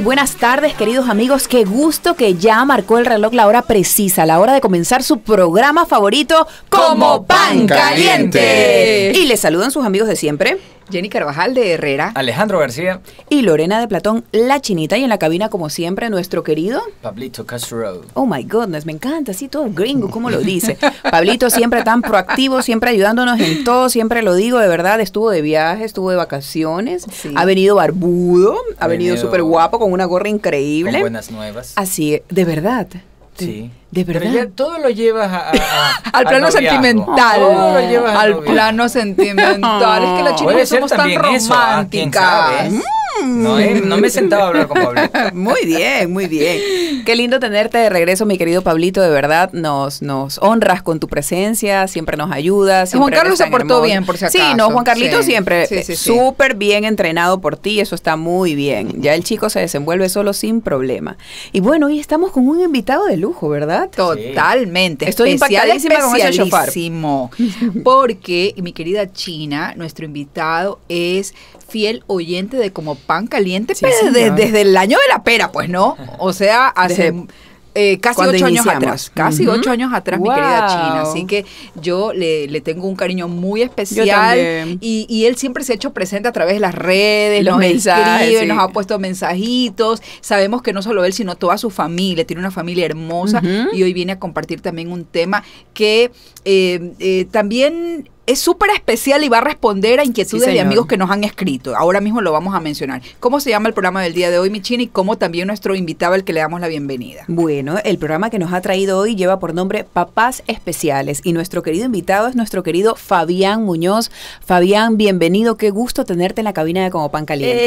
buenas tardes, queridos amigos. Qué gusto que ya marcó el reloj la hora precisa, la hora de comenzar su programa favorito, Como Pan Caliente. Y les saludan sus amigos de siempre. Jenny Carvajal de Herrera. Alejandro García. Y Lorena de Platón, la chinita. Y en la cabina, como siempre, nuestro querido. Pablito Castro. Oh my goodness, me encanta, así todo gringo, como lo dice. Pablito siempre tan proactivo, siempre ayudándonos en todo, siempre lo digo, de verdad, estuvo de viaje, estuvo de vacaciones. Ha venido barbudo, ha, venido súper guapo, con una gorra increíble. Con buenas nuevas. Así, de verdad. Sí. De verdad. todo lo llevas al plano sentimental. al plano sentimental. es que los chicos somos tan ¿ah? románticas. no, eh, no, me sentaba a hablar con Pablo. muy bien, muy bien. Qué lindo tenerte de regreso, mi querido Pablito. De verdad, nos, nos honras con tu presencia, siempre nos ayudas. Juan Carlos se portó bien, por si acaso. Sí, no, Juan Carlito siempre súper bien entrenado por ti, eso está muy bien. Ya el chico se desenvuelve solo sin problema. Y bueno, hoy estamos con un invitado de lujo, ¿verdad? Totalmente. Estoy especialísimo Porque mi querida China, nuestro invitado es fiel oyente de como pan caliente desde, el año de la pera, pues, ¿no? O sea, hace eh, casi ocho años atrás, casi ocho años atrás, mi querida China. Así que yo le, tengo un cariño muy especial. Y, él siempre se ha hecho presente a través de las redes, Los nos mensajes, nos ha puesto mensajitos. Sabemos que no solo él, sino toda su familia. Tiene una familia hermosa y hoy viene a compartir también un tema que eh, eh, también es súper especial y va a responder a inquietudes de amigos que nos han escrito. Ahora mismo lo vamos a mencionar. ¿Cómo se llama el programa del día de hoy, Michini? Y cómo también nuestro invitado al que le damos la bienvenida. Bueno, el programa que nos ha traído hoy lleva por nombre Papás Especiales. Y nuestro querido invitado es nuestro querido Fabián Muñoz. Fabián, bienvenido. Qué gusto tenerte en la cabina de Como Pan Caliente.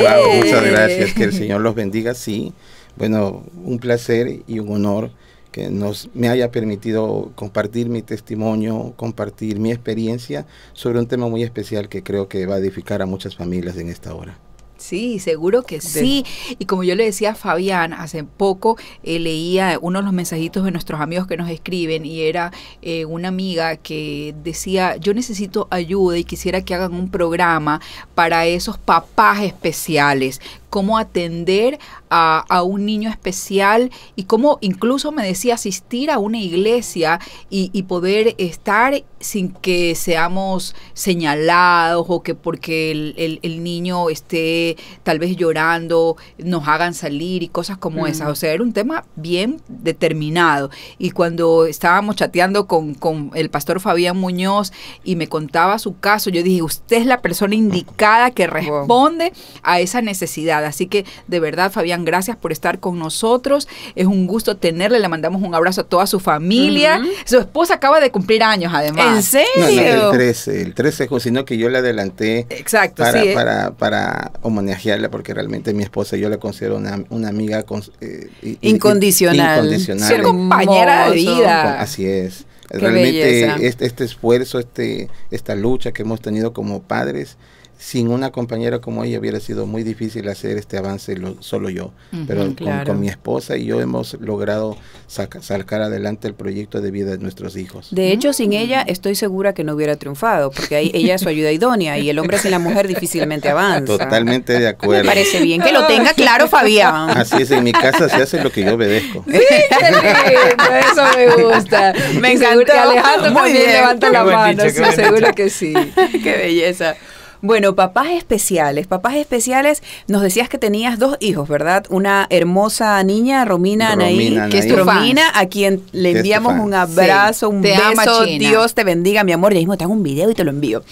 Eh. muchas gracias. Que el Señor los bendiga. Sí, bueno, un placer y un honor que nos, me haya permitido compartir mi testimonio, compartir mi experiencia sobre un tema muy especial que creo que va a edificar a muchas familias en esta hora. Sí, seguro que sí. Y como yo le decía a Fabián, hace poco eh, leía uno de los mensajitos de nuestros amigos que nos escriben y era eh, una amiga que decía, yo necesito ayuda y quisiera que hagan un programa para esos papás especiales, cómo atender a, un niño especial y cómo incluso me decía asistir a una iglesia y, poder estar sin que seamos señalados o que porque el, niño esté tal vez llorando nos hagan salir y cosas como esas. Mm. O sea, era un tema bien determinado. Y cuando estábamos chateando con, el pastor Fabián Muñoz y me contaba su caso, yo dije, usted es la persona indicada que responde a esa necesidad Así que de verdad, Fabián, gracias por estar con nosotros. Es un gusto tenerle. Le mandamos un abrazo a toda su familia. Su esposa acaba de cumplir años, además. ¿En serio? el 13, el 13, sino que yo le adelanté Exacto, para, sí, eh. para, para, homenajearla, porque realmente mi esposa yo la considero una, amiga eh, incondicional. incondicional. Ser compañera de vida. Así es. Realmente este, este, esfuerzo, este, esta lucha que hemos tenido como padres, sin una compañera como ella hubiera sido muy difícil hacer este avance solo yo. Pero con, mi esposa y yo hemos logrado sacar adelante el proyecto de vida de nuestros hijos. De mm. hecho, sin ella estoy segura que no hubiera triunfado, porque ella es su ayuda idónea y el hombre sin la mujer difícilmente avanza. Totalmente de acuerdo. Me parece bien que lo tenga claro, Fabián. Así es, en mi casa se hace lo que yo obedezco. Sí, qué eso me gusta. Me encanta. Alejandro también levanta la mano, seguro que sí. qué belleza. Bueno, papás especiales, papás especiales, nos decías que tenías dos hijos, ¿verdad? Una hermosa niña, Romina, Anaí, que es tu Romina, a quien le enviamos un abrazo, un beso, Dios te bendiga, mi amor, ya mismo te hago un video y te lo envío.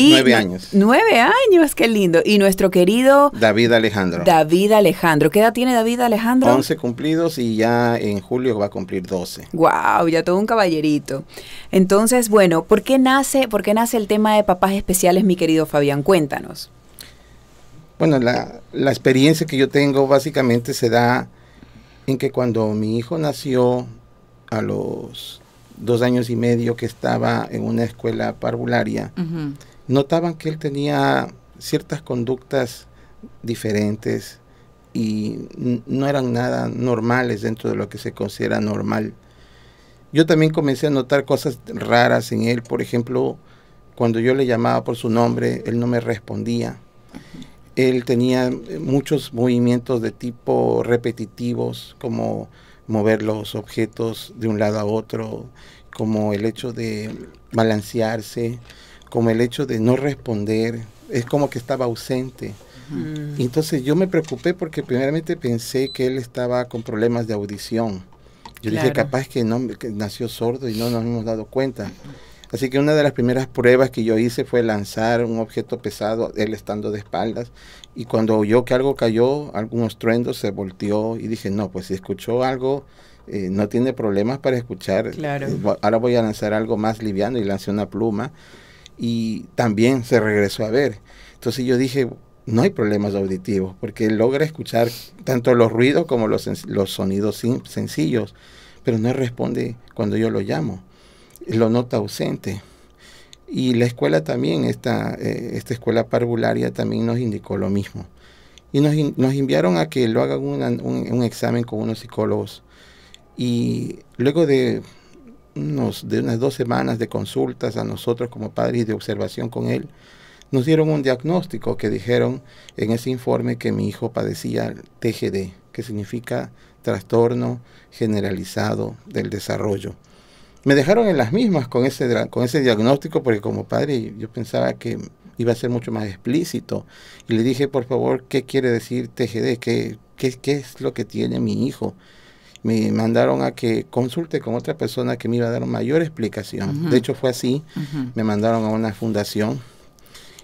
nueve años. Nueve años, qué lindo. Y nuestro querido... David Alejandro. David Alejandro, ¿qué edad tiene David Alejandro? Once cumplidos y ya en julio va a cumplir doce. Wow, ya todo un caballerito. Entonces, bueno, ¿por qué nace, por qué nace el tema de papás especiales, mi querido Fabián? cuéntanos. Bueno, la, experiencia que yo tengo básicamente se da en que cuando mi hijo nació a los dos años y medio que estaba en una escuela parvularia, notaban que él tenía ciertas conductas diferentes y no eran nada normales dentro de lo que se considera normal. Yo también comencé a notar cosas raras en él, por ejemplo, cuando yo le llamaba por su nombre, él no me respondía. Él tenía muchos movimientos de tipo repetitivos, como mover los objetos de un lado a otro, como el hecho de balancearse, como el hecho de no responder. Es como que estaba ausente. entonces yo me preocupé porque primeramente pensé que él estaba con problemas de audición. Yo dije, capaz que, que nació sordo y no nos hemos dado cuenta. Así que una de las primeras pruebas que yo hice fue lanzar un objeto pesado, él estando de espaldas, y cuando oyó que algo cayó, algún estruendo, se volteó y dije, no, pues si escuchó algo, eh, no tiene problemas para escuchar. Eh, ahora voy a lanzar algo más liviano y lancé una pluma y también se regresó a ver. Entonces yo dije, no hay problemas auditivos porque logra escuchar tanto los ruidos como los, los sonidos sencillos, pero no responde cuando yo lo llamo lo nota ausente. Y la escuela también, esta, eh, esta escuela parvularia también nos indicó lo mismo. Y nos, nos enviaron a que lo hagan un, examen con unos psicólogos. Y luego de, unos, de unas dos semanas de consultas a nosotros como padres de observación con él, nos dieron un diagnóstico que dijeron en ese informe que mi hijo padecía TGD, que significa trastorno generalizado del desarrollo me dejaron en las mismas con ese, con ese diagnóstico porque como padre yo pensaba que iba a ser mucho más explícito. Y le dije, por favor, ¿qué quiere decir TGD? ¿Qué, qué, es lo que tiene mi hijo? Me mandaron a que consulte con otra persona que me iba a dar mayor explicación. De hecho, fue así. Me mandaron a una fundación.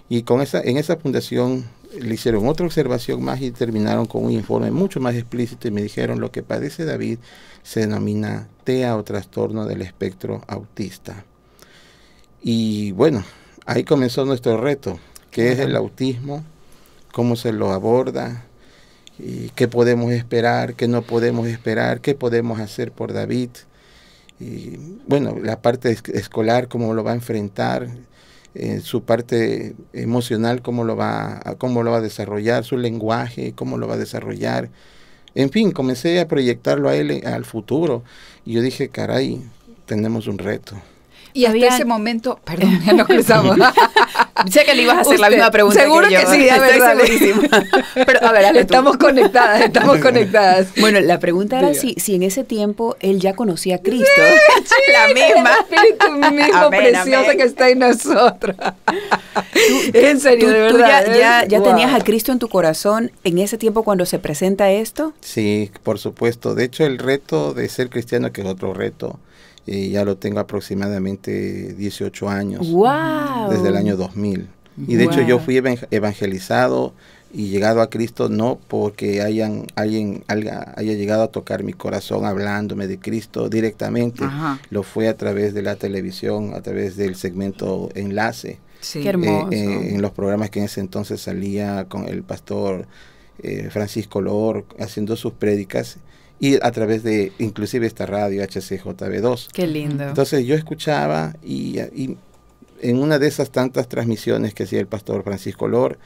Y con esa, en esa fundación le hicieron otra observación más y terminaron con un informe mucho más explícito y me dijeron lo que padece David se denomina TEA o trastorno del espectro autista. Y bueno, ahí comenzó nuestro reto, qué es el autismo, cómo se lo aborda, y qué podemos esperar, qué no podemos esperar, qué podemos hacer por David. Y bueno, la parte escolar, cómo lo va a enfrentar su parte emocional, cómo lo, va, cómo lo va a desarrollar, su lenguaje, cómo lo va a desarrollar. En fin, comencé a proyectarlo a él eh, al futuro y yo dije, caray, tenemos un reto. Y hasta ese momento, perdón, ya nos cruzamos. Sé que le ibas a hacer la misma pregunta. Seguro que, sí, a estoy Pero a ver, estamos conectadas, estamos conectadas. Bueno, la pregunta era si, si, en ese tiempo él ya conocía a Cristo. la misma. El espíritu mismo precioso que está en nosotros. en serio, de verdad. ya, tenías a Cristo en tu corazón en ese tiempo cuando se presenta esto? Sí, por supuesto. De hecho, el reto de ser cristiano, que es otro reto, eh, ya lo tengo aproximadamente 18 años. Desde el año 2000. Y de hecho yo fui evangelizado y llegado a Cristo no porque hayan, alguien haya, llegado a tocar mi corazón hablándome de Cristo directamente. Lo fue a través de la televisión, a través del segmento Enlace. Sí. Qué hermoso. Eh, eh, en los programas que en ese entonces salía con el pastor Francisco Lor haciendo sus prédicas y a través de inclusive esta radio HCJB2. Qué lindo. Entonces yo escuchaba y, en una de esas tantas transmisiones que hacía el pastor Francisco Lor,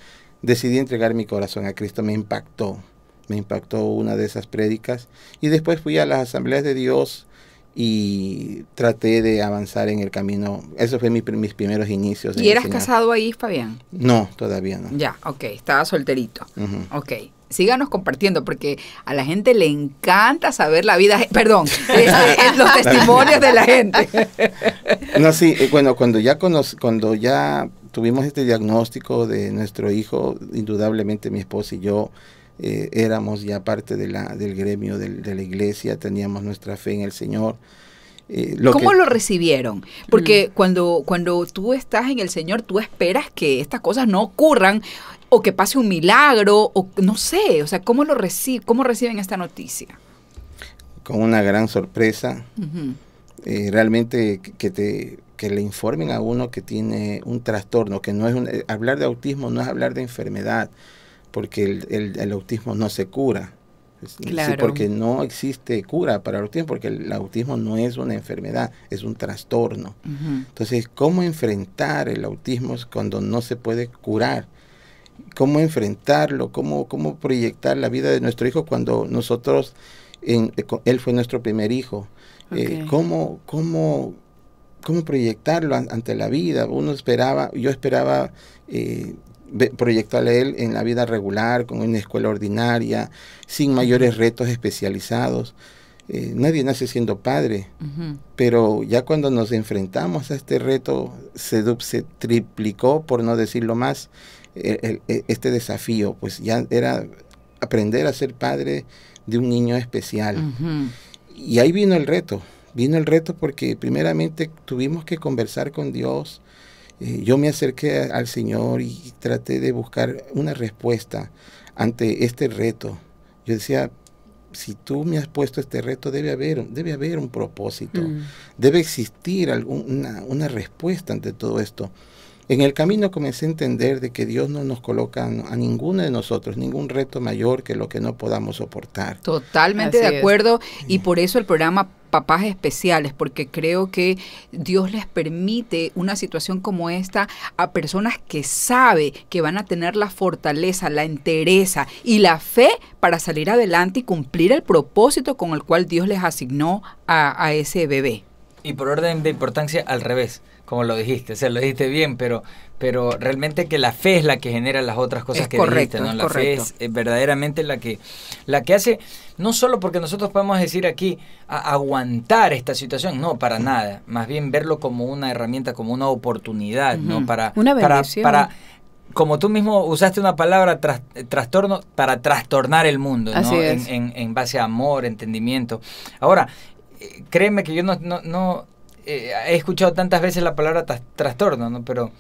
decidí entregar mi corazón a Cristo, me impactó, me impactó una de esas prédicas y después fui a las asambleas de Dios y traté de avanzar en el camino. Eso fue mis primeros inicios. ¿Y eras casado ahí, Fabián? No, todavía no. Ya, ok, estaba solterito. Ok síganos compartiendo porque a la gente le encanta saber la vida, perdón, este, los testimonios de la gente. No, sí, eh, bueno, cuando ya, cuando ya tuvimos este diagnóstico de nuestro hijo, indudablemente mi esposa y yo eh, éramos ya parte del gremio de, la iglesia, teníamos nuestra fe en el Señor. Eh, ¿Cómo lo recibieron? Porque mm. cuando, cuando tú estás en el Señor, tú esperas que estas cosas no ocurran o que pase un milagro, o no sé, o sea, ¿cómo, lo reci cómo reciben esta noticia? Con una gran sorpresa. Eh, realmente que te que le informen a uno que tiene un trastorno, que no es eh, hablar de autismo no es hablar de enfermedad, porque el, autismo no se cura. porque no existe cura para el autismo, porque el autismo no es una enfermedad, es un trastorno. Entonces, ¿cómo enfrentar el autismo cuando no se puede curar? cómo enfrentarlo, cómo, cómo proyectar la vida de nuestro hijo cuando nosotros, eh, él fue nuestro primer hijo. Eh, cómo, proyectarlo ante la vida. Uno esperaba, yo esperaba eh, proyectarle a él en la vida regular, con una escuela ordinaria, sin mayores retos especializados. Eh, nadie nace siendo padre, pero ya cuando nos enfrentamos a este reto, se, se triplicó, por no decirlo más, e, e, este desafío, pues ya era aprender a ser padre de un niño especial. Y ahí vino el reto, vino el reto porque primeramente tuvimos que conversar con Dios, eh, yo me acerqué al Señor y traté de buscar una respuesta ante este reto. Yo decía, si tú me has puesto este reto, debe haber, debe haber un propósito, mm. debe existir alguna una respuesta ante todo esto. En el camino comencé a entender de que Dios no nos coloca a ninguno de nosotros ningún reto mayor que lo que no podamos soportar. Totalmente de acuerdo y por eso el programa papás especiales, porque creo que Dios les permite una situación como esta a personas que sabe que van a tener la fortaleza, la entereza y la fe para salir adelante y cumplir el propósito con el cual Dios les asignó a ese bebé. Y por orden de importancia, al revés como lo dijiste, o sea, lo dijiste bien, pero, pero realmente que la fe es la que genera las otras cosas que correcto, dijiste, ¿no? La fe es, eh, verdaderamente la que, la que hace, no solo porque nosotros podemos decir aquí, aguantar esta situación, no, para nada, más bien verlo como una herramienta, como una oportunidad, ¿no? Para, una para, para, como tú mismo usaste una palabra, eh, trastorno, para trastornar el mundo, ¿no? Es. En, en, base a amor, entendimiento. Ahora, eh, créeme que yo no, no he escuchado tantas veces la palabra trastorno, ¿no? Pero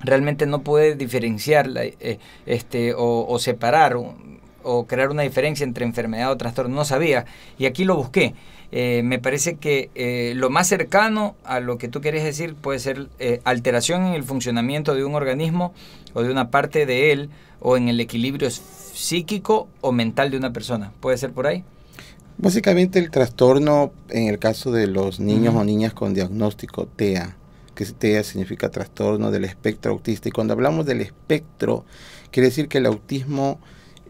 realmente no puede diferenciarla, eh, este, o, separar o, crear una diferencia entre enfermedad o trastorno. No sabía. Y aquí lo busqué. Eh, me parece que eh, lo más cercano a lo que tú quieres decir puede ser alteración en el funcionamiento de un organismo o de una parte de él o en el equilibrio psíquico o mental de una persona. ¿Puede ser por ahí? Básicamente el trastorno en el caso de los niños o niñas con diagnóstico TEA, que TEA significa trastorno del espectro autista, y cuando hablamos del espectro, quiere decir que el autismo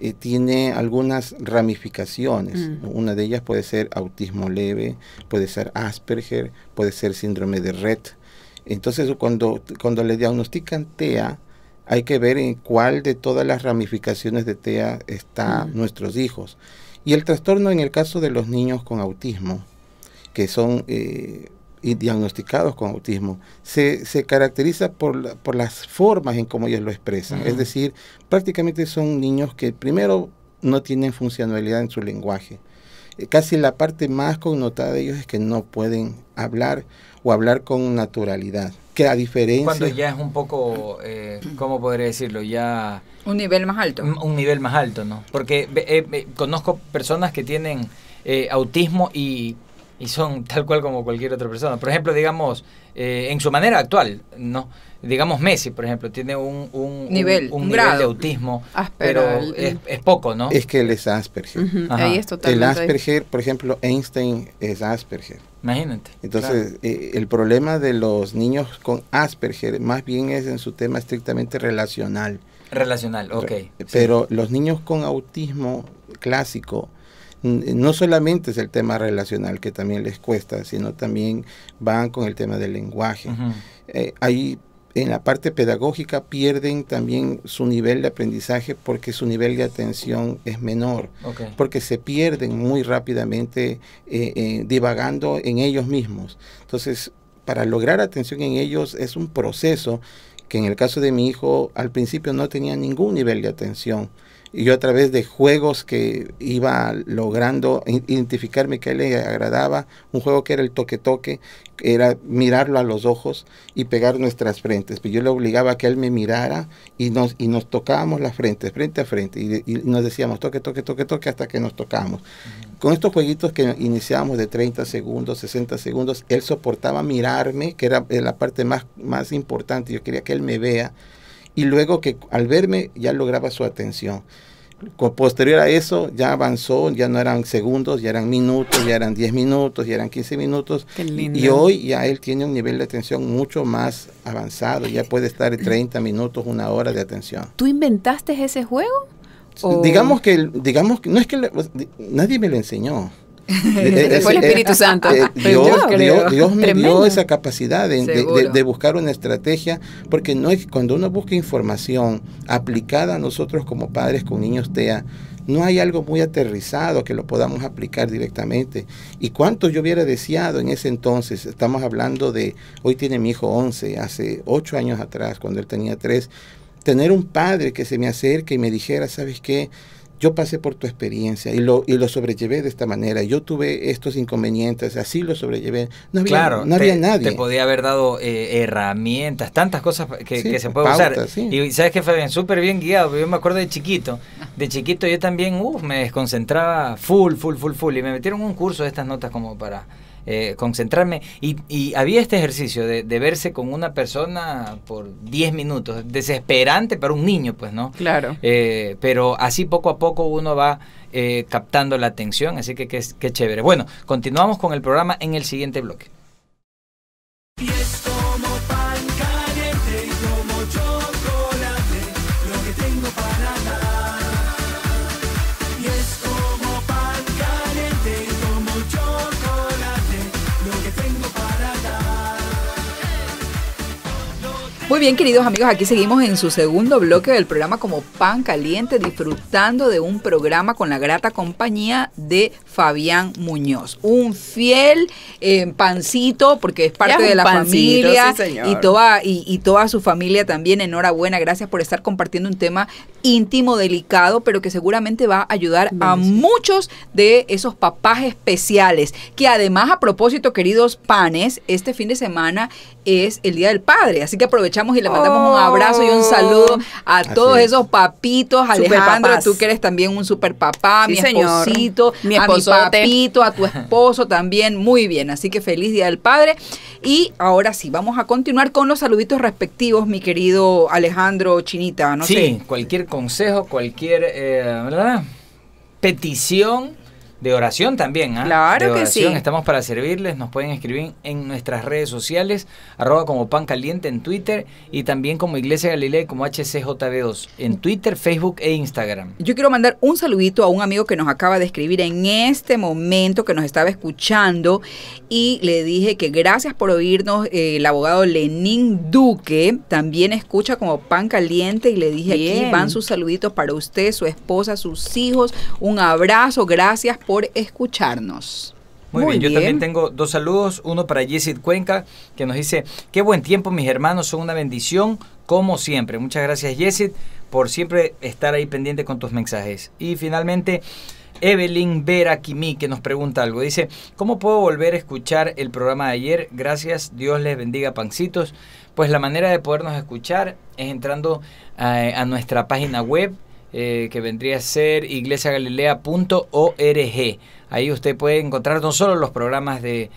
eh, tiene algunas ramificaciones. Mm. Una de ellas puede ser autismo leve, puede ser Asperger, puede ser síndrome de Rett. Entonces cuando, cuando le diagnostican TEA, hay que ver en cuál de todas las ramificaciones de TEA están mm. nuestros hijos. Y el trastorno en el caso de los niños con autismo, que son eh, diagnosticados con autismo, se, se caracteriza por, por, las formas en cómo ellos lo expresan. Es decir, prácticamente son niños que primero no tienen funcionalidad en su lenguaje. Eh, casi la parte más connotada de ellos es que no pueden hablar o hablar con naturalidad que diferencia... Cuando ya es un poco, eh, ¿cómo podría decirlo? Ya... Un nivel más alto. Un, nivel más alto, ¿no? Porque eh, conozco personas que tienen eh, autismo y, son tal cual como cualquier otra persona. Por ejemplo, digamos, en su manera actual, ¿no? Digamos Messi, por ejemplo, tiene un, un nivel, un, grado. de autismo, pero es, poco, ¿no? Es que él es Asperger. El Asperger, por ejemplo, Einstein es Asperger. Imagínate. Entonces, eh, el problema de los niños con Asperger más bien es en su tema estrictamente relacional. Relacional, ok. Pero los niños con autismo clásico, no solamente es el tema relacional que también les cuesta, sino también van con el tema del lenguaje. Eh, hay en la parte pedagógica pierden también su nivel de aprendizaje porque su nivel de atención es menor, porque se pierden muy rápidamente eh, eh, divagando en ellos mismos. Entonces, para lograr atención en ellos es un proceso que en el caso de mi hijo al principio no tenía ningún nivel de atención. Y yo a través de juegos que iba logrando identificarme que a él le agradaba, un juego que era el toque-toque, era mirarlo a los ojos y pegar nuestras frentes. Pero pues yo le obligaba a que él me mirara y nos, y nos tocábamos las frentes, frente a frente, y, nos decíamos toque, toque, toque, toque hasta que nos tocamos. Con estos jueguitos que iniciábamos de 30 segundos, 60 segundos, él soportaba mirarme, que era la parte más, más importante, yo quería que él me vea y luego que al verme ya lograba su atención. Posterior a eso ya avanzó, ya no eran segundos, ya eran minutos, ya eran 10 minutos, ya eran 15 minutos. Y hoy ya él tiene un nivel de atención mucho más avanzado, ya puede estar 30 eh. minutos, una hora de atención. ¿Tú inventaste ese juego? Digamos que, digamos que, no es que pues, nadie me lo enseñó. Eh, el eh, Espíritu Santo. Eh, pues Dios, me dio esa capacidad de, buscar una estrategia, porque no es cuando uno busca información aplicada a nosotros como padres con niños TEA, no hay algo muy aterrizado que lo podamos aplicar directamente. ¿Y cuánto yo hubiera deseado en ese entonces? Estamos hablando de, hoy tiene mi hijo 11, hace 8 años atrás, cuando él tenía 3, tener un padre que se me acerque y me dijera, ¿sabes qué? yo pasé por tu experiencia y lo, y lo sobrellevé de esta manera, yo tuve estos inconvenientes, así lo sobrellevé. No había, claro, no había nadie. Te podía haber dado eh, herramientas, tantas cosas que, se pueden usar. Y sabes que Fabián, súper bien guiado, yo me acuerdo de chiquito, de chiquito yo también me desconcentraba full, full, full, full, y me metieron un curso de estas notas como para eh, concentrarme. Y, había este ejercicio de, verse con una persona por 10 minutos, desesperante para un niño, pues, ¿no? Claro. Eh, pero así poco a poco uno va eh, captando la atención, así que qué chévere. Bueno, continuamos con el programa en el siguiente bloque. bien, queridos amigos, aquí seguimos en su segundo bloque del programa como Pan Caliente, disfrutando de un programa con la grata compañía de Fabián Muñoz, un fiel eh, pancito, porque es parte de la familia y, toda, y, toda su familia también. Enhorabuena, gracias por estar compartiendo un tema íntimo, delicado, pero que seguramente va a ayudar a muchos de esos papás especiales, que además, a propósito, queridos panes, este fin de semana es el Día del Padre, así que aprovechamos y le mandamos un abrazo y un saludo a todos esos papitos. Alejandro, tú que eres también un super papá, mi esposito, mi a mi papito, a tu esposo también. Muy bien, así que feliz Día del Padre. Y ahora sí, vamos a continuar con los saluditos respectivos, mi querido Alejandro Chinita. No sí, cualquier consejo, cualquier eh, petición de oración también, ¿ah? Claro que sí. Estamos para servirles. Nos pueden escribir en nuestras redes sociales, arroba como pan caliente en Twitter y también como Iglesia Galilea como hcjd 2 en Twitter, Facebook e Instagram. Yo quiero mandar un saludito a un amigo que nos acaba de escribir en este momento, que nos estaba escuchando y le dije que gracias por oírnos. Eh, el abogado Lenín Duque también escucha como pan caliente y le dije aquí van sus saluditos para usted, su esposa, sus hijos. Un abrazo, gracias por escucharnos. Muy, bien. yo también tengo dos saludos. Uno para Jessit Cuenca, que nos dice, qué buen tiempo, mis hermanos, son una bendición, como siempre. Muchas gracias, Yesid, por siempre estar ahí pendiente con tus mensajes. Y finalmente, Evelyn Vera Kimi, que nos pregunta algo. Dice, ¿cómo puedo volver a escuchar el programa de ayer? Gracias, Dios les bendiga, pancitos. Pues la manera de podernos escuchar es entrando eh, a nuestra página web eh, que vendría a ser iglesiagalilea.org. Ahí usted puede encontrar no solo los programas de,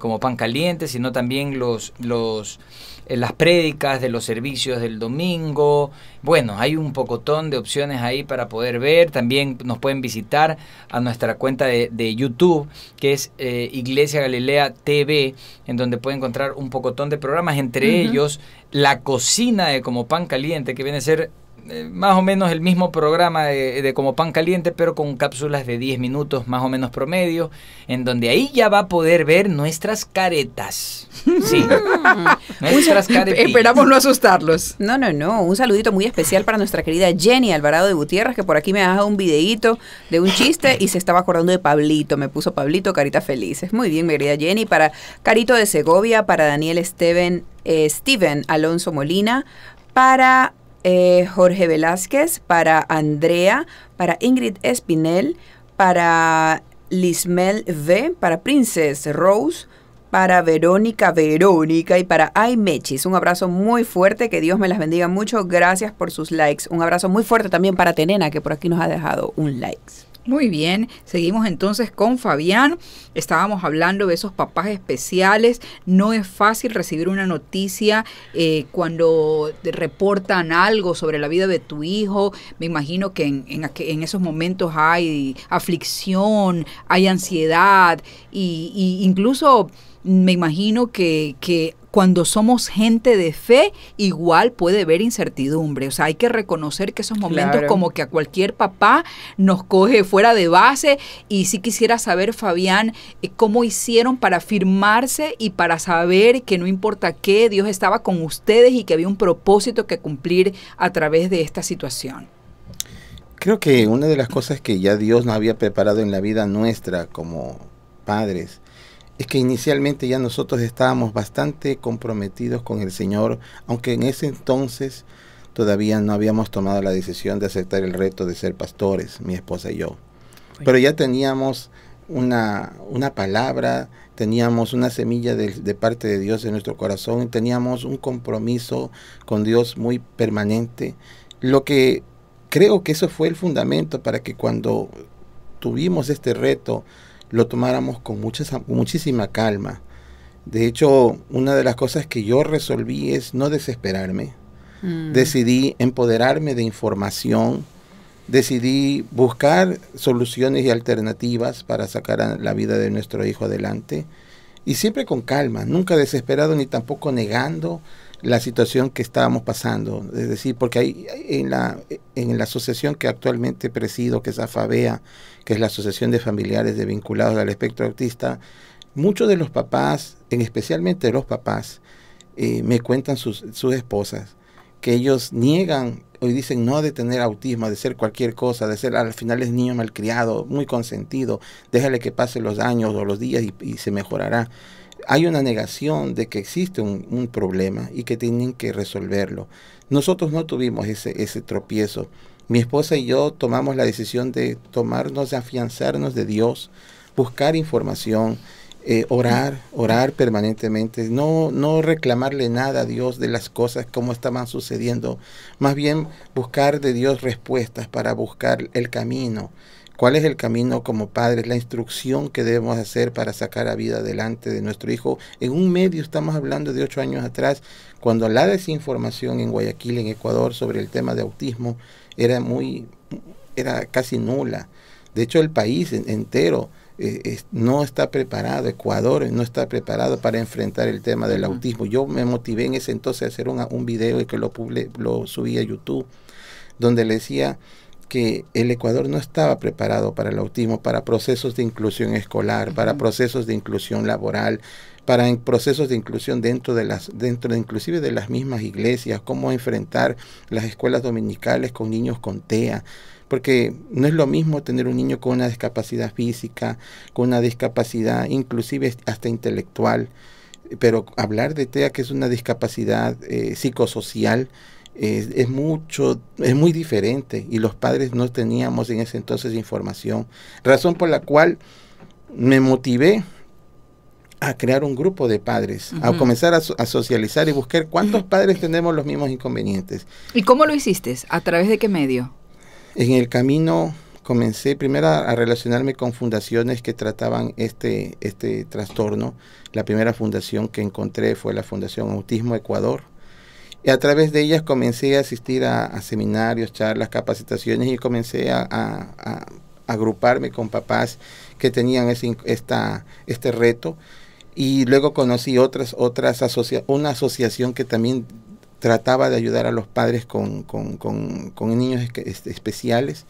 Como Pan Caliente, sino también los, los, eh, las prédicas de los servicios del domingo. Bueno, hay un pocotón de opciones ahí para poder ver. También nos pueden visitar a nuestra cuenta de, YouTube, que es eh, Iglesia Galilea TV, en donde puede encontrar un pocotón de programas, entre ellos La Cocina de Como Pan Caliente, que viene a ser eh, más o menos el mismo programa de, como pan caliente, pero con cápsulas de 10 minutos más o menos promedio, en donde ahí ya va a poder ver nuestras caretas. Sí, mm. nuestras caretas. Esperamos no asustarlos. No, no, no. Un saludito muy especial para nuestra querida Jenny Alvarado de Gutiérrez, que por aquí me ha un videíto de un chiste y se estaba acordando de Pablito. Me puso Pablito carita Felices. Muy bien, mi querida Jenny. Para Carito de Segovia, para Daniel Esteven, eh, Steven Alonso Molina, para eh, Jorge Velázquez, para Andrea, para Ingrid Espinel, para Lismel V, para Princess Rose, para Verónica, Verónica y para Ay Un abrazo muy fuerte, que Dios me las bendiga mucho. Gracias por sus likes. Un abrazo muy fuerte también para Tenena, que por aquí nos ha dejado un like. Muy bien, seguimos entonces con Fabián. Estábamos hablando de esos papás especiales. No es fácil recibir una noticia eh, cuando reportan algo sobre la vida de tu hijo. Me imagino que en, esos momentos hay aflicción, hay ansiedad e incluso me imagino que cuando somos gente de fe, igual puede haber incertidumbre. O sea, hay que reconocer que esos momentos como que a cualquier papá nos coge fuera de base. Y sí quisiera saber, Fabián, eh, cómo hicieron para firmarse y para saber que no importa qué, Dios estaba con ustedes y que había un propósito que cumplir a través de esta situación. Creo que una de las cosas que ya Dios nos había preparado en la vida nuestra como padres es que inicialmente ya nosotros estábamos bastante comprometidos con el Señor, aunque en ese entonces todavía no habíamos tomado la decisión de aceptar el reto de ser pastores, mi esposa y yo. Pero ya teníamos una, palabra, teníamos una semilla de, de, parte de Dios en nuestro corazón, teníamos un compromiso con Dios muy permanente. Lo que creo que eso fue el fundamento para que cuando tuvimos este reto, lo tomáramos con mucha muchísima calma. De hecho, una de las cosas que yo resolví es no desesperarme. Mm. Decidí empoderarme de información, decidí buscar soluciones y alternativas para sacar la vida de nuestro hijo adelante. Y siempre con calma, nunca desesperado ni tampoco negando, la situación que estábamos pasando. Es decir, porque hay en la, en la asociación que actualmente presido, que es AFABEA, que es la Asociación de Familiares de Vinculados al Espectro Autista, muchos de los papás, en especialmente los papás, eh, me cuentan sus, esposas, que ellos niegan hoy dicen no de tener autismo, de ser cualquier cosa, de ser al final es niño malcriado, muy consentido, déjale que pase los años o los días y se mejorará hay una negación de que existe un, problema y que tienen que resolverlo. Nosotros no tuvimos ese, ese tropiezo. Mi esposa y yo tomamos la decisión de tomarnos, de afianzarnos de Dios, buscar información, eh, orar, orar permanentemente, no, no reclamarle nada a Dios de las cosas como estaban sucediendo, más bien buscar de Dios respuestas para buscar el camino cuál es el camino como padres, la instrucción que debemos hacer para sacar a vida adelante de nuestro hijo. En un medio estamos hablando de ocho años atrás, cuando la desinformación en Guayaquil, en Ecuador, sobre el tema de autismo era muy, era casi nula. De hecho, el país entero eh, no está preparado, Ecuador no está preparado para enfrentar el tema del autismo. Yo me motivé en ese entonces a hacer un, video y que lo, lo subí a YouTube, donde le decía, que el Ecuador no estaba preparado para el autismo, para procesos de inclusión escolar, para procesos de inclusión laboral, para procesos de inclusión dentro de las dentro de, inclusive de las mismas iglesias, cómo enfrentar las escuelas dominicales con niños con TEA, porque no es lo mismo tener un niño con una discapacidad física, con una discapacidad inclusive hasta intelectual, pero hablar de TEA que es una discapacidad eh, psicosocial es, mucho, es muy diferente y los padres no teníamos en ese entonces información, razón por la cual me motivé a crear un grupo de padres, a comenzar a, socializar y buscar cuántos padres tenemos los mismos inconvenientes. ¿Y cómo lo hiciste? ¿A través de qué medio? En el camino comencé primero a, a relacionarme con fundaciones que trataban este, este trastorno. La primera fundación que encontré fue la Fundación Autismo Ecuador a través de ellas comencé a asistir a, seminarios, charlas, capacitaciones y comencé a, agruparme con papás que tenían este reto. Y luego conocí otras, otras una asociación que también trataba de ayudar a los padres con, niños este, especiales.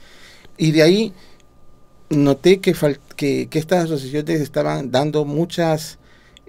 Y de ahí noté que, que, estas asociaciones estaban dando muchas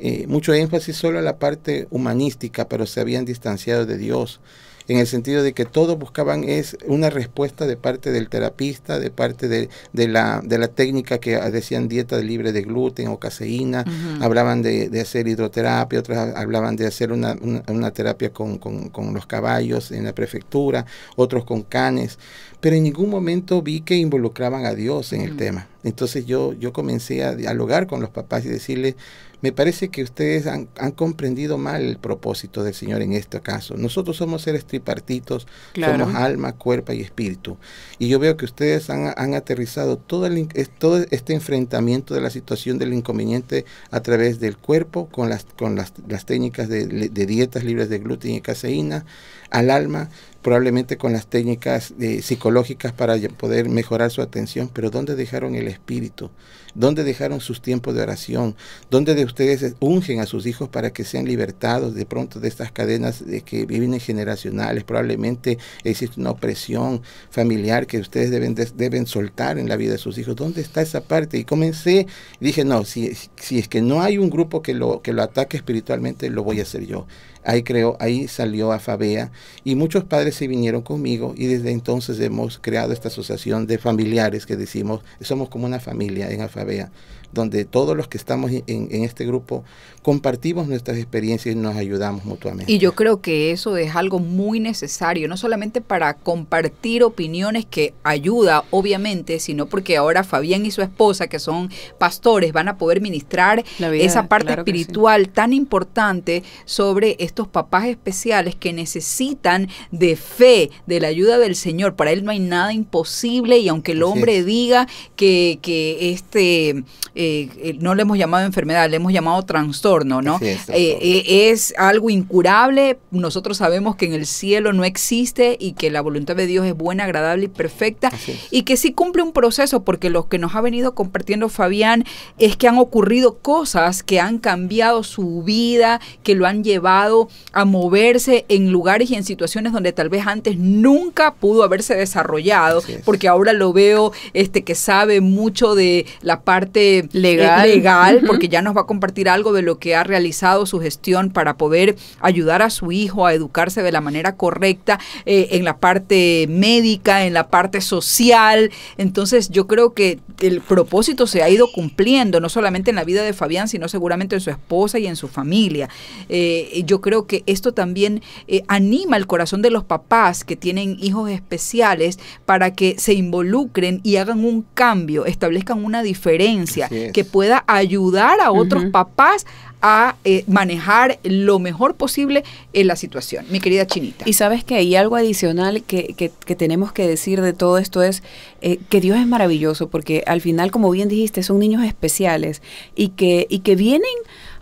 eh, mucho énfasis solo a la parte humanística, pero se habían distanciado de Dios, en el sentido de que todos buscaban es una respuesta de parte del terapista, de parte de, la, de la, técnica que decían dieta libre de gluten o caseína, hablaban de, hacer hidroterapia, otros hablaban de hacer una, una, terapia con, con, los caballos en la prefectura, otros con canes, pero en ningún momento vi que involucraban a Dios en el tema. Entonces yo, yo comencé a dialogar con los papás y decirles, me parece que ustedes han, comprendido mal el propósito del Señor en este caso. Nosotros somos seres tripartitos, somos alma, cuerpo y espíritu. Y yo veo que ustedes han, aterrizado todo, este enfrentamiento de la situación del inconveniente a través del cuerpo, con las, con las, técnicas de, dietas libres de gluten y caseína, al alma, probablemente con las técnicas eh, psicológicas para poder mejorar su atención, pero ¿dónde dejaron el espíritu? ¿Dónde dejaron sus tiempos de oración? ¿Dónde de ustedes ungen a sus hijos para que sean libertados de pronto de estas cadenas de que viven generacionales? Probablemente existe una opresión familiar que ustedes deben, deben soltar en la vida de sus hijos. ¿Dónde está esa parte? Y comencé, dije, no, si, si es que no hay un grupo que lo, que lo ataque espiritualmente, lo voy a hacer yo. Ahí creo, ahí salió Afabea y muchos padres se vinieron conmigo y desde entonces hemos creado esta asociación de familiares que decimos, somos como una familia en Afabea donde todos los que estamos en, este grupo compartimos nuestras experiencias y nos ayudamos mutuamente. Y yo creo que eso es algo muy necesario, no solamente para compartir opiniones que ayuda, obviamente, sino porque ahora Fabián y su esposa, que son pastores, van a poder ministrar esa parte espiritual tan importante sobre estos papás especiales que necesitan de fe, de la ayuda del Señor. Para él no hay nada imposible y aunque el hombre diga que, que este eh, eh, no le hemos llamado enfermedad, le hemos llamado trastorno, ¿no? Eh, es, algo incurable, nosotros sabemos que en el cielo no existe y que la voluntad de Dios es buena, agradable y perfecta y que sí cumple un proceso, porque lo que nos ha venido compartiendo Fabián es que han ocurrido cosas que han cambiado su vida, que lo han llevado a moverse en lugares y en situaciones donde tal vez antes nunca pudo haberse desarrollado, porque ahora lo veo este que sabe mucho de la parte legal, eh, legal porque ya nos va a compartir algo de lo que ha realizado su gestión para poder ayudar a su hijo a educarse de la manera correcta eh, en la parte médica, en la parte social. Entonces yo creo que el propósito se ha ido cumpliendo, no solamente en la vida de Fabián, sino seguramente en su esposa y en su familia. Eh, yo creo que esto también anima el corazón de los papás que tienen hijos especiales para que se involucren y hagan un cambio, establezcan una diferencia que pueda ayudar a otros papás a eh, manejar lo mejor posible en eh, la situación. Mi querida Chinita. Y sabes que hay algo adicional que, tenemos que decir de todo esto es eh, que Dios es maravilloso, porque al final, como bien dijiste, son niños especiales y que, y que vienen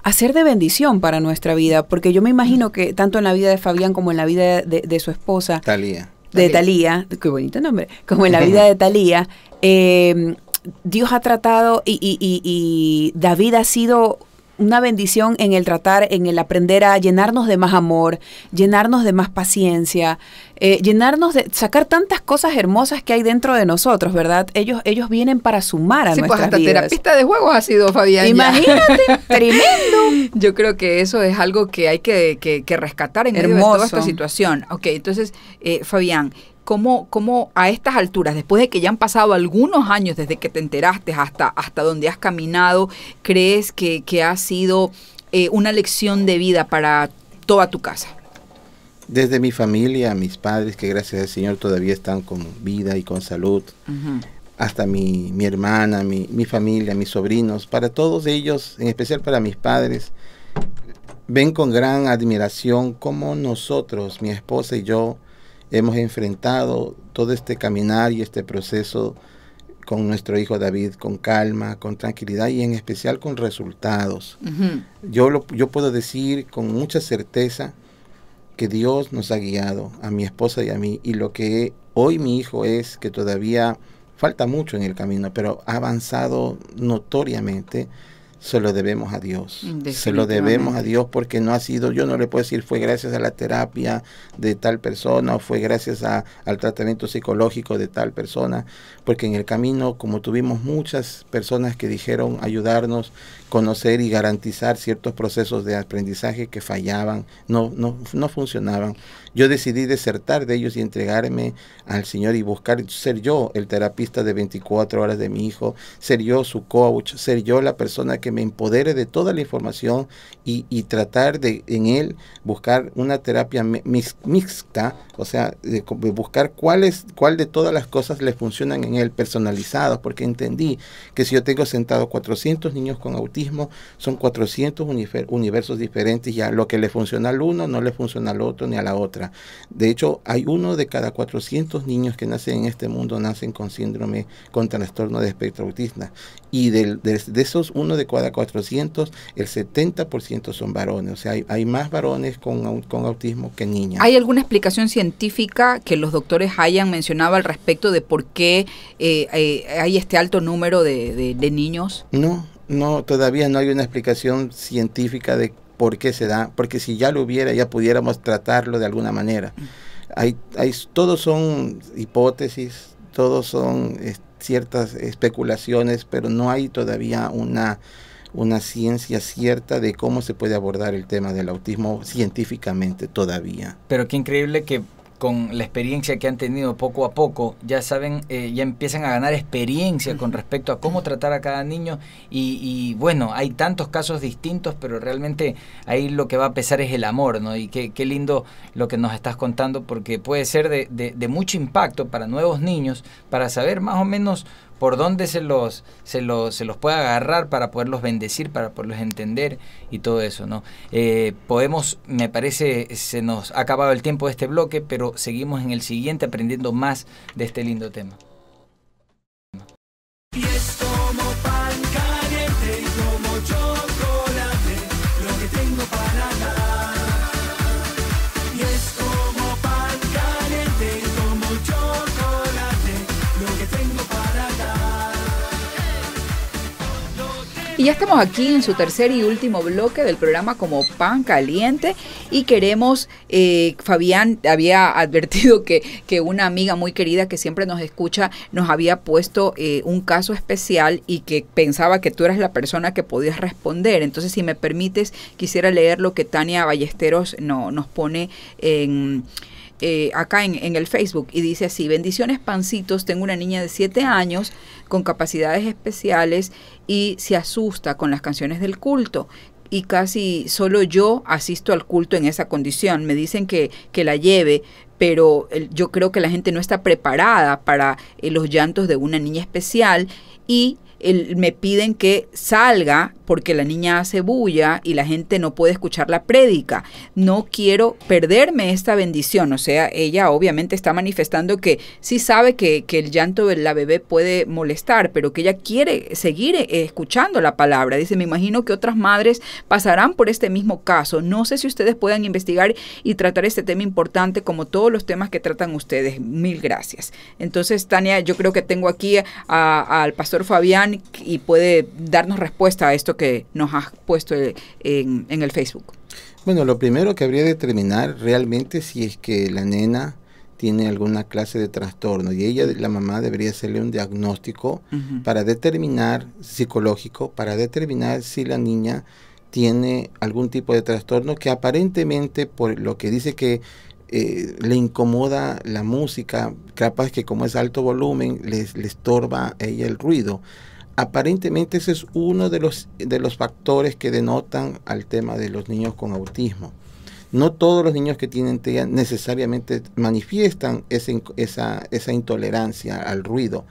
a ser de bendición para nuestra vida, porque yo me imagino que tanto en la vida de Fabián como en la vida de, su esposa. Talía. De Talía, qué bonito nombre, como en la vida de Talía. Dios ha tratado y, David ha sido una bendición en el tratar, en el aprender a llenarnos de más amor, llenarnos de más paciencia, eh, llenarnos de sacar tantas cosas hermosas que hay dentro de nosotros, ¿verdad? Ellos ellos vienen para sumar a sí, pues hasta terapista de juegos ha sido Fabián. Imagínate, tremendo. Yo creo que eso es algo que hay que, que, rescatar en medio toda esta situación. Ok, entonces, eh, Fabián, cómo, a estas alturas, después de que ya han pasado algunos años desde que te enteraste hasta, hasta donde has caminado, crees que, que ha sido eh, una lección de vida para toda tu casa? Desde mi familia, mis padres, que gracias al Señor todavía están con vida y con salud, hasta mi, mi hermana, mi, mi, familia, mis sobrinos, para todos ellos, en especial para mis padres, ven con gran admiración cómo nosotros, mi esposa y yo, hemos enfrentado todo este caminar y este proceso con nuestro hijo David con calma, con tranquilidad y en especial con resultados. yo, lo, yo puedo decir con mucha certeza que Dios nos ha guiado a mi esposa y a mí y lo que hoy mi hijo es que todavía falta mucho en el camino, pero ha avanzado notoriamente se lo debemos a Dios. Se lo debemos a Dios porque no ha sido, yo no le puedo decir fue gracias a la terapia de tal persona o fue gracias al tratamiento psicológico de tal persona, porque en el camino, como tuvimos muchas personas que dijeron ayudarnos, conocer y garantizar ciertos procesos de aprendizaje que fallaban, no, no, no funcionaban. Yo decidí desertar de ellos y entregarme al Señor y buscar ser yo el terapista de 24 horas de mi hijo, ser yo su coach, ser yo la persona que me empodere de toda la información y, y tratar de en él buscar una terapia mixta, o sea, de, buscar cuál, es, cuál de todas las cosas le funcionan en él personalizado, porque entendí que si yo tengo sentado 400 niños con autismo, son 400 universos diferentes, ya lo que le funciona al uno no le funciona al otro ni a la otra. De hecho, hay uno de cada 400 niños que nacen en este mundo nacen con síndrome, con trastorno de espectro autista. Y de, de, esos uno de cada 400, el 70% son varones. O sea, hay, hay más varones con, con autismo que niñas. ¿Hay alguna explicación científica que los doctores hayan mencionado al respecto de por qué eh, eh, hay este alto número de, de, de niños? No, no, todavía no hay una explicación científica de por qué se da, porque si ya lo hubiera, ya pudiéramos tratarlo de alguna manera. Mm. Hay, hay, todos son hipótesis, todos son eh, ciertas especulaciones, pero no hay todavía una, una ciencia cierta de cómo se puede abordar el tema del autismo científicamente todavía. Pero qué increíble que con la experiencia que han tenido poco a poco, ya saben, eh, ya empiezan a ganar experiencia con respecto a cómo tratar a cada niño y, bueno, hay tantos casos distintos, pero realmente ahí lo que va a pesar es el amor, ¿no? Y qué, qué lindo lo que nos estás contando porque puede ser de, de mucho impacto para nuevos niños, para saber más o menos por dónde se los, se los, se los puede agarrar para poderlos bendecir, para poderlos entender y todo eso, ¿no? Eh, podemos, me parece, se nos ha acabado el tiempo de este bloque, pero seguimos en el siguiente aprendiendo más de este lindo tema. ya estamos aquí en su tercer y último bloque del programa como Pan Caliente y queremos, eh, Fabián había advertido que, una amiga muy querida que siempre nos escucha nos había puesto eh, un caso especial y que pensaba que tú eras la persona que podías responder. Entonces, si me permites, quisiera leer lo que Tania Ballesteros no, nos pone en... Eh, acá en, el Facebook y dice así, bendiciones pancitos, tengo una niña de 7 años con capacidades especiales y se asusta con las canciones del culto. Y casi solo yo asisto al culto en esa condición. Me dicen que, la lleve, pero yo creo que la gente no está preparada para eh, los llantos de una niña especial y me piden que salga porque la niña hace bulla y la gente no puede escuchar la prédica. No quiero perderme esta bendición. O sea, ella obviamente está manifestando que sí sabe que, el llanto de la bebé puede molestar, pero que ella quiere seguir eh, escuchando la palabra. Dice, me imagino que otras madres pasarán por este mismo caso. No sé si ustedes puedan investigar y tratar este tema importante como todos los temas que tratan ustedes. Mil gracias. Entonces, Tania, yo creo que tengo aquí al pastor Fabián y puede darnos respuesta a esto que nos has puesto en, el Facebook. Bueno, lo primero que habría de determinar realmente si es que la nena tiene alguna clase de trastorno y ella, la mamá, debería hacerle un diagnóstico para determinar, psicológico, para determinar si la niña tiene algún tipo de trastorno que aparentemente, por lo que dice que eh, le incomoda la música, capaz que como es alto volumen, le les estorba a ella el ruido aparentemente ese es uno de los, de los factores que denotan al tema de los niños con autismo. No todos los niños que tienen TEA necesariamente manifiestan esa, intolerancia al ruido.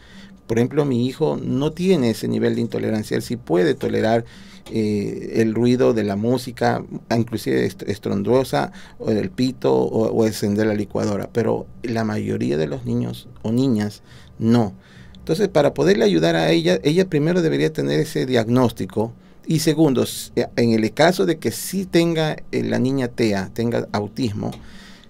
Por ejemplo, mi hijo no tiene ese nivel de intolerancia, él sí puede tolerar eh, el ruido de la música, inclusive estrondosa, o del pito, o, o encender la licuadora, pero la mayoría de los niños o niñas no. Entonces, para poderle ayudar a ella, ella primero debería tener ese diagnóstico. Y segundo, eh, en el caso de que sí tenga eh, la niña TEA, tenga autismo,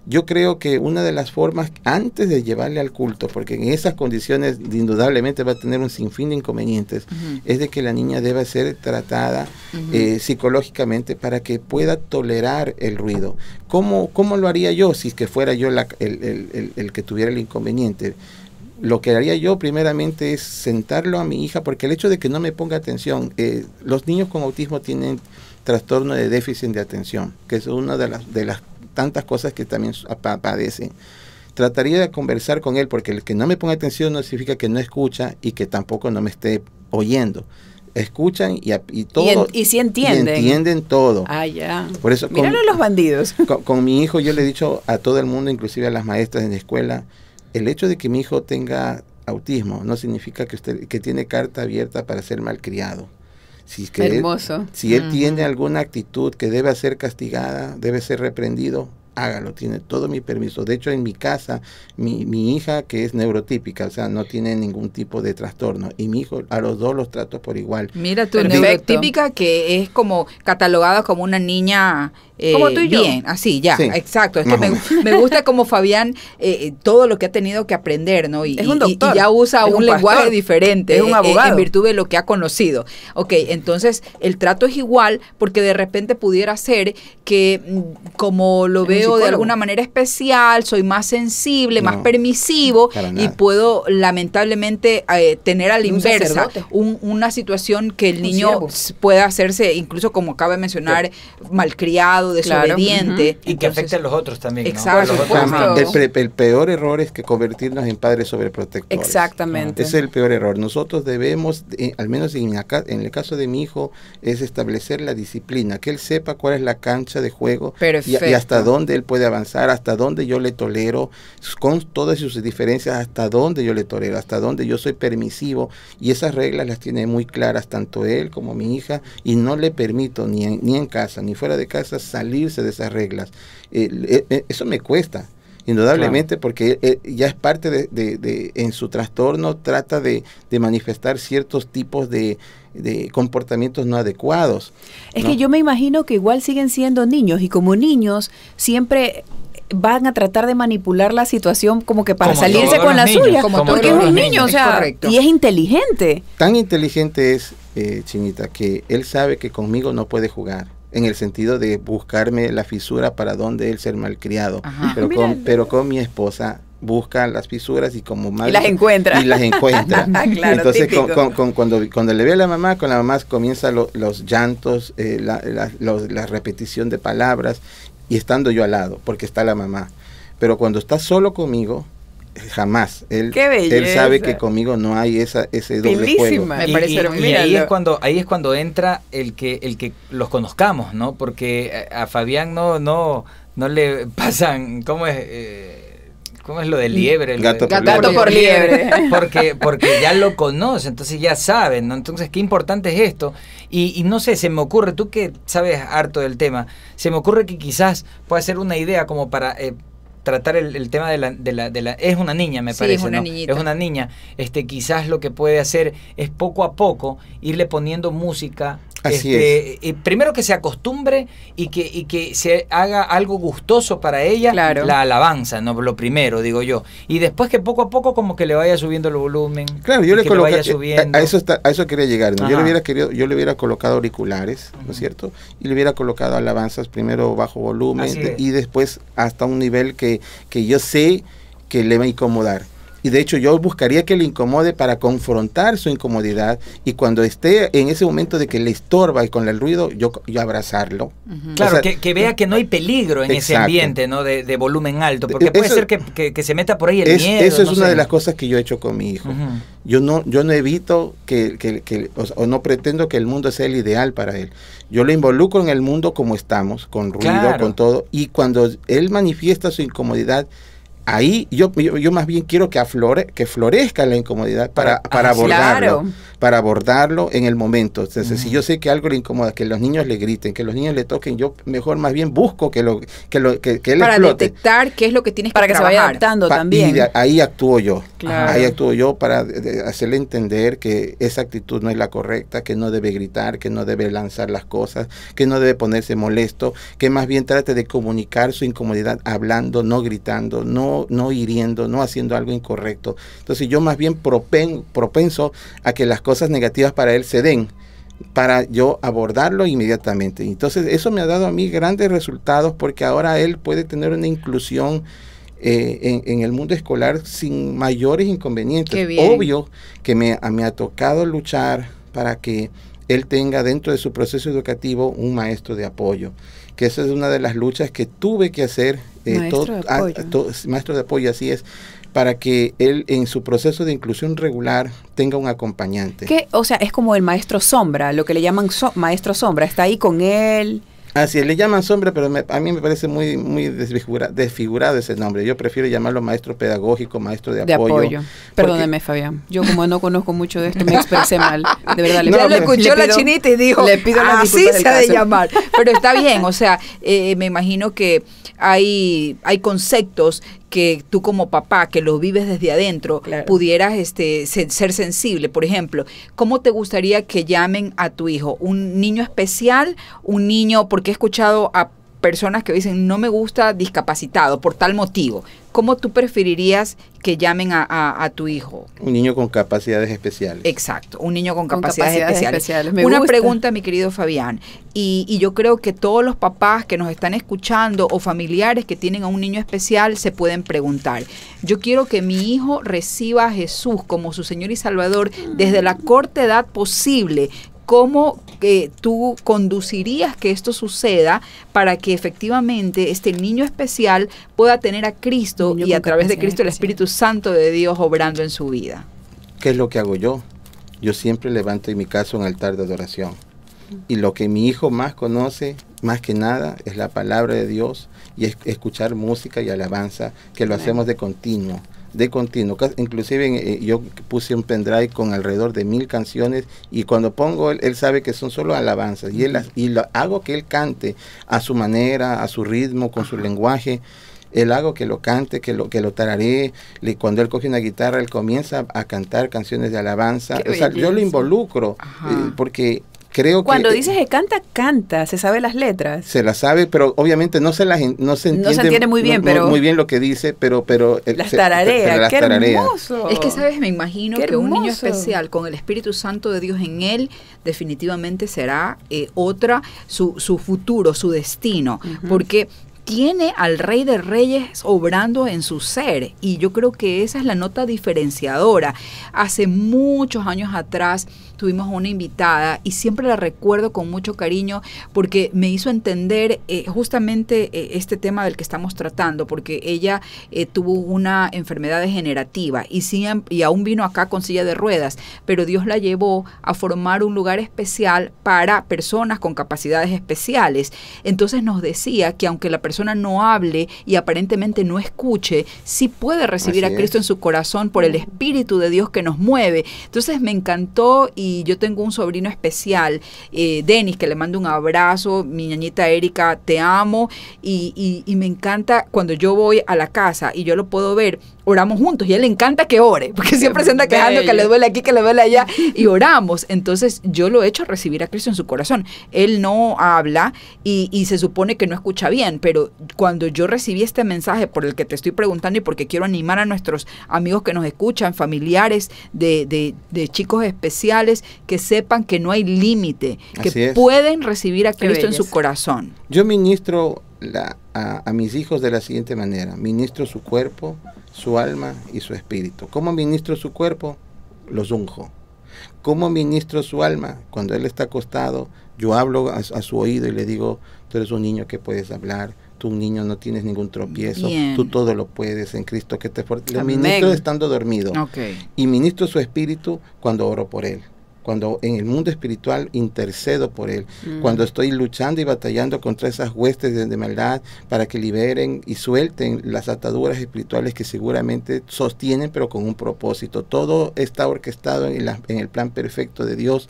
yo creo que una de las formas antes de llevarle al culto, porque en esas condiciones indudablemente va a tener un sinfín de inconvenientes, es de que la niña deba ser tratada eh, psicológicamente para que pueda tolerar el ruido. ¿Cómo, cómo lo haría yo si es que fuera yo la, el, el, que tuviera el inconveniente? lo que haría yo primeramente es sentarlo a mi hija, porque el hecho de que no me ponga atención, eh, los niños con autismo tienen trastorno de déficit de atención, que es una de las, de las tantas cosas que también padecen. Trataría de conversar con él, porque el que no me ponga atención no significa que no escucha y que tampoco no me esté oyendo escuchan y, todo. Y, entienden. entienden todo. Ah, ya. Míralo los bandidos. con, mi hijo yo le he dicho a todo el mundo, inclusive a las maestras en la escuela, el hecho de que mi hijo tenga autismo no significa que usted que tiene carta abierta para ser malcriado. Si es Hermoso. si él tiene alguna actitud que debe ser castigada, debe ser reprendido, hágalo, tiene todo mi permiso. De hecho, en mi casa, mi, mi, hija, que es neurotípica, o sea, no tiene ningún tipo de trastorno, y mi hijo, a los dos los trato por igual. Mira tu neurotípica que es como catalogada como una niña como eh, tú Bien, así, ya, exacto. Es me, me, gusta como Fabián eh, eh, todo lo que ha tenido que aprender, ¿no? Y, ya usa un, lenguaje diferente es un abogado. en virtud de lo que ha conocido. Ok, entonces el trato es igual porque de repente pudiera ser que mm, como lo veo de alguna manera especial, soy más sensible, más permisivo y puedo lamentablemente tener a la inversa una situación que el niño pueda hacerse incluso como acaba de mencionar, malcriado y que afecte a los otros también. Exacto. El, peor error es que convertirnos en padres sobreprotectores. Exactamente. es el peor error. Nosotros debemos, al menos en, el caso de mi hijo, es establecer la disciplina, que él sepa cuál es la cancha de juego y, hasta dónde él puede avanzar, hasta dónde yo le tolero, con todas sus diferencias, hasta dónde yo le tolero, hasta dónde yo soy permisivo. Y esas reglas las tiene muy claras tanto él como mi hija y no le permito ni ni en casa ni fuera de casa salirse de esas reglas. Eh, eh, eh, eso me cuesta, indudablemente, porque ya es parte de, en su trastorno, trata de, manifestar ciertos tipos de, comportamientos no adecuados. Es que yo me imagino que igual siguen siendo niños y como niños siempre van a tratar de manipular la situación como que para salirse con la suya, como porque es un niño, o sea, y es inteligente. Tan inteligente es Chinita que él sabe que conmigo no puede jugar en el sentido de buscarme la fisura para donde él ser malcriado, pero ah, con, pero con mi esposa busca las fisuras y como mal y las encuentra y las encuentra ah, entonces con, con, cuando cuando le ve a la mamá con la mamá comienza los llantos eh, la, repetición de palabras y estando yo al lado porque está la mamá pero cuando está solo conmigo jamás. Él, él sabe que conmigo no hay esa, ese doble juego. Me parece y, ahí es cuando ahí es cuando entra el que el que los conozcamos, ¿no? Porque a Fabián no no no le pasan cómo es eh, es lo de liebre? Gato, por, gato por liebre. Porque, porque ya lo conoce, entonces ya saben, ¿no? Entonces, qué importante es esto. Y, no sé, se me ocurre, tú que sabes harto del tema, se me ocurre que quizás pueda ser una idea como para eh, tratar el, tema de la, de la, Es una niña, me parece. Es una, es una niña. Este, quizás lo que puede hacer es poco a poco irle poniendo música este, eh, primero que se acostumbre y que, que se haga algo gustoso para ella, la alabanza, no lo primero, digo yo. Y después que poco a poco como que le vaya subiendo el volumen. Claro, yo le eh, subiendo. A, eso a eso quería llegar. Yo le hubiera querido, yo le hubiera colocado auriculares, ¿no es cierto? Y le hubiera colocado alabanzas primero bajo volumen y después hasta un nivel que yo sé que le va a incomodar y de hecho yo buscaría que le incomode para confrontar su incomodidad y cuando esté en ese momento de que le estorba y con el ruido, yo, yo abrazarlo. Claro, que, vea que no hay peligro en ese ambiente ¿no? de, volumen alto, porque e, puede ser que, se meta por ahí el miedo. Eso es una de las cosas que yo he hecho con mi hijo. Yo no, yo no evito que, o, no pretendo que el mundo sea el ideal para él. Yo lo involucro en el mundo como estamos, con ruido, con todo, y cuando él manifiesta su incomodidad, ahí yo, yo, más bien quiero que aflore, que florezca la incomodidad para, para ah, abordarlo para abordarlo en el momento. Entonces, si yo sé que algo le incomoda, que los niños le griten, que los niños le toquen, yo mejor más bien busco que lo que lo que, para detectar qué es lo que tienes para que, que se vaya adaptando también. ahí actúo yo. Ahí actúo yo para hacerle entender que esa actitud no es la correcta, que no debe gritar, que no debe lanzar las cosas, que no debe ponerse molesto, que más bien trate de comunicar su incomodidad hablando, no gritando, no no hiriendo, no haciendo algo incorrecto. Entonces, yo más bien propenso a que las cosas negativas para él se den para yo abordarlo inmediatamente. Entonces eso me ha dado a mí grandes resultados porque ahora él puede tener una inclusión eh, en, el mundo escolar sin mayores inconvenientes. Obvio que me, me ha tocado luchar para que él tenga dentro de su proceso educativo un maestro de apoyo, que esa es una de las luchas que tuve que hacer. Eh, maestro, de apoyo. maestro de apoyo, así es para que él en su proceso de inclusión regular tenga un acompañante. o sea, es como el maestro sombra, lo que le llaman maestro sombra, está ahí con él. Así le llaman sombra, pero a mí me parece muy, muy desfigurado ese nombre. Yo prefiero llamarlo maestro pedagógico, maestro de, de apoyo. Perdóneme, Fabián. Yo como no conozco mucho de esto, me expresé mal. De verdad, le, ya lo escuchó la chinita y dijo, le pido la así se de llamar. Pero está bien, o sea, eh, me imagino que hay, hay conceptos que tú como papá, que lo vives desde adentro, pudieras este, ser, ser, sensible. Por ejemplo, ¿cómo te gustaría que llamen a tu hijo? ¿Un niño especial? ¿Un niño? Porque he escuchado a personas que dicen no me gusta discapacitado por tal motivo. ¿Cómo tú preferirías que llamen a, tu hijo? Un niño con capacidades especiales. Exacto, un niño con, capacidades, especiales. Una pregunta, mi querido Fabián, y, y, yo creo que todos los papás que nos están escuchando o familiares que tienen a un niño especial se pueden preguntar. Yo quiero que mi hijo reciba a Jesús como su Señor y Salvador desde la corta edad posible cómo eh, tú conducirías que esto suceda para que efectivamente este niño especial pueda tener a Cristo y a través de Cristo el Espíritu Santo de Dios obrando en su vida. ¿Qué es lo que hago yo? Yo siempre levanto en mi casa un altar de adoración. Y lo que mi hijo más conoce, más que nada, es la palabra de Dios y escuchar música y alabanza, que lo hacemos de continuo de continuo. Inclusive eh, yo puse un pendrive con alrededor de mil canciones y cuando pongo él, sabe que son solo alabanzas y él las, y lo, hago que él cante a su manera, a su ritmo, con su lenguaje. Él hago que lo cante, que lo que lo tararé. cuando él coge una guitarra, él comienza a cantar canciones de alabanza. yo lo involucro eh, porque cuando eh, dices que canta, canta, se sabe las letras. Se las sabe, pero obviamente no se las entiende, muy bien, lo que dice, pero pero eh, las tarareas. qué hermoso. Es que sabes, me imagino que un niño especial con el Espíritu Santo de Dios en él definitivamente será eh, otra su, futuro, su destino, porque tiene al Rey de Reyes obrando en su ser. Y yo creo que esa es la nota diferenciadora. Hace muchos años atrás, tuvimos una invitada y siempre la recuerdo con mucho cariño porque me hizo entender eh, justamente eh, este tema del que estamos tratando, porque ella eh, tuvo una enfermedad degenerativa y, y aún vino acá con silla de ruedas, pero Dios la llevó a formar un lugar especial para personas con capacidades especiales. Entonces nos decía que aunque la persona no hable y aparentemente no escuche, sí puede recibir a Cristo en su corazón por el Espíritu de Dios que nos mueve. Entonces me encantó y y yo tengo un sobrino especial, eh, Denis, que le mando un abrazo, mi ñañita Erika, te amo y, me encanta cuando yo voy a la casa y yo lo puedo ver, oramos juntos y a él le encanta que ore, porque siempre se anda quejando que le duele aquí, que le duele allá y oramos. Entonces yo lo he hecho recibir a Cristo en su corazón. Él no habla y, se supone que no escucha bien, pero cuando yo recibí este mensaje por el que te estoy preguntando y porque quiero animar a nuestros amigos que nos escuchan, familiares de chicos especiales, que sepan que no hay límite, que pueden recibir a Cristo en su corazón. Yo ministro a, mis hijos de la siguiente manera. Ministro su cuerpo, su alma y su espíritu. ¿Cómo ministro su cuerpo? Los unjo. ¿Cómo ministro su alma? Cuando él está acostado, yo hablo a, su oído y le digo, tú eres un niño que puedes hablar, tú un niño no tienes ningún tropiezo, tú todo lo puedes en Cristo que te fortalece. Lo ministro estando dormido. Y ministro su espíritu cuando oro por él cuando en el mundo espiritual intercedo por Él, mm. cuando estoy luchando y batallando contra esas huestes de, maldad para que liberen y suelten las ataduras espirituales que seguramente sostienen, pero con un propósito. Todo está orquestado en, en el plan perfecto de Dios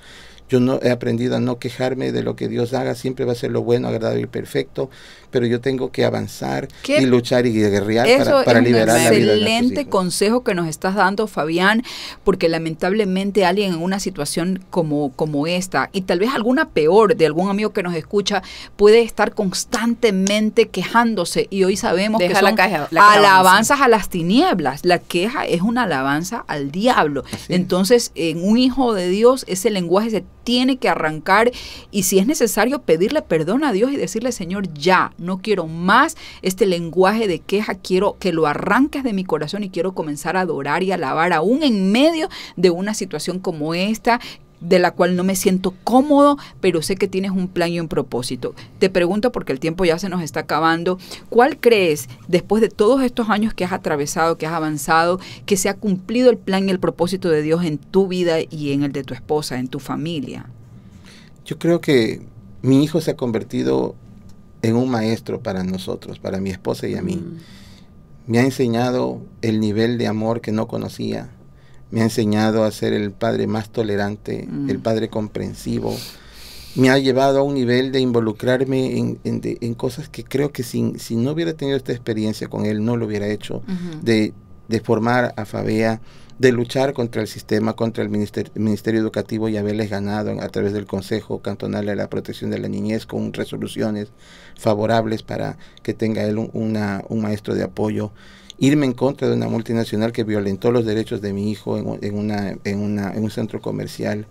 yo no he aprendido a no quejarme de lo que Dios haga, siempre va a ser lo bueno, agradable y perfecto, pero yo tengo que avanzar y luchar y guerrear para, para liberar la vida. Excelente consejo que nos estás dando, Fabián, porque lamentablemente alguien en una situación como, como esta, y tal vez alguna peor de algún amigo que nos escucha, puede estar constantemente quejándose. Y hoy sabemos que son alabanzas a las tinieblas. La queja es una alabanza al diablo. Entonces, en un hijo de Dios, ese lenguaje de tiene que arrancar y si es necesario pedirle perdón a Dios y decirle, Señor, ya, no quiero más este lenguaje de queja, quiero que lo arranques de mi corazón y quiero comenzar a adorar y alabar aún en medio de una situación como esta de la cual no me siento cómodo, pero sé que tienes un plan y un propósito. Te pregunto, porque el tiempo ya se nos está acabando, ¿cuál crees, después de todos estos años que has atravesado, que has avanzado, que se ha cumplido el plan y el propósito de Dios en tu vida y en el de tu esposa, en tu familia? Yo creo que mi hijo se ha convertido en un maestro para nosotros, para mi esposa y a mí. Mm. Me ha enseñado el nivel de amor que no conocía, me ha enseñado a ser el padre más tolerante, mm. el padre comprensivo. Me ha llevado a un nivel de involucrarme en, cosas que creo que sin, si no hubiera tenido esta experiencia con él, no lo hubiera hecho. de, de, formar a Fabea, de luchar contra el sistema, contra el ministerio, Educativo y haberles ganado a través del Consejo Cantonal de la Protección de la Niñez con resoluciones favorables para que tenga él un maestro de apoyo irme en contra de una multinacional que violentó los derechos de mi hijo en, una, en, una, en un centro comercial.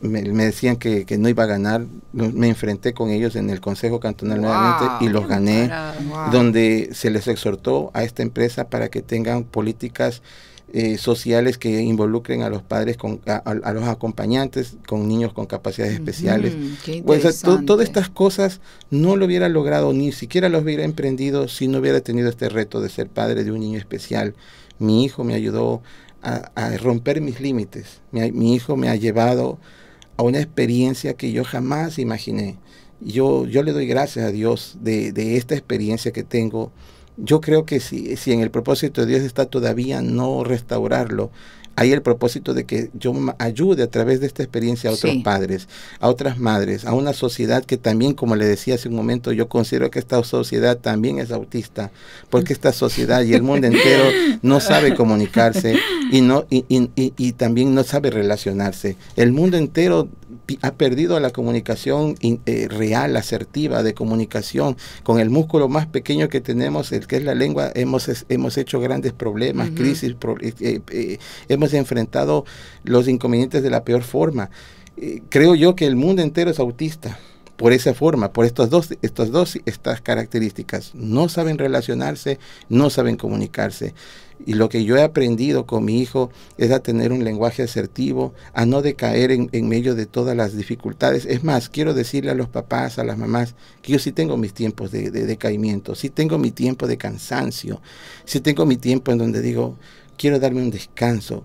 Me, decían que, no iba a ganar, me enfrenté con ellos en el Consejo Cantonal nuevamente y los gané, donde se les exhortó a esta empresa para que tengan políticas eh, sociales que involucren a los padres, con, a, los acompañantes con niños con capacidades especiales. Pues, todas estas cosas no lo hubiera logrado, ni siquiera lo hubiera emprendido si no hubiera tenido este reto de ser padre de un niño especial. Mi hijo me ayudó a, romper mis límites. Mi, hijo me ha llevado a una experiencia que yo jamás imaginé. Yo, yo le doy gracias a Dios de, de esta experiencia que tengo yo creo que si, si en el propósito de Dios está todavía no restaurarlo, hay el propósito de que yo ayude a través de esta experiencia a otros padres, a otras madres, a una sociedad que también, como le decía hace un momento, yo considero que esta sociedad también es autista, porque esta sociedad y el mundo entero no sabe comunicarse y, no, y también no sabe relacionarse. El mundo entero ha perdido la comunicación eh, real, asertiva, de comunicación. Con el músculo más pequeño que tenemos, el que es la lengua, hemos, hemos hecho grandes problemas, crisis, eh, eh, hemos enfrentado los inconvenientes de la peor forma. creo yo que el mundo entero es autista por esa forma, por estas dos, estos dos, estas características. No saben relacionarse, no saben comunicarse. Y lo que yo he aprendido con mi hijo es a tener un lenguaje asertivo, a no decaer en, medio de todas las dificultades. Es más, quiero decirle a los papás, a las mamás, que yo sí tengo mis tiempos de, de decaimiento, sí tengo mi tiempo de cansancio, sí tengo mi tiempo en donde digo, quiero darme un descanso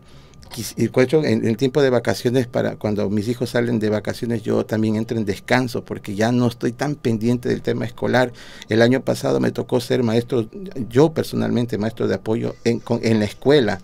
en el tiempo de vacaciones, para cuando mis hijos salen de vacaciones, yo también entro en descanso porque ya no estoy tan pendiente del tema escolar. El año pasado me tocó ser maestro, yo personalmente maestro de apoyo en, la escuela.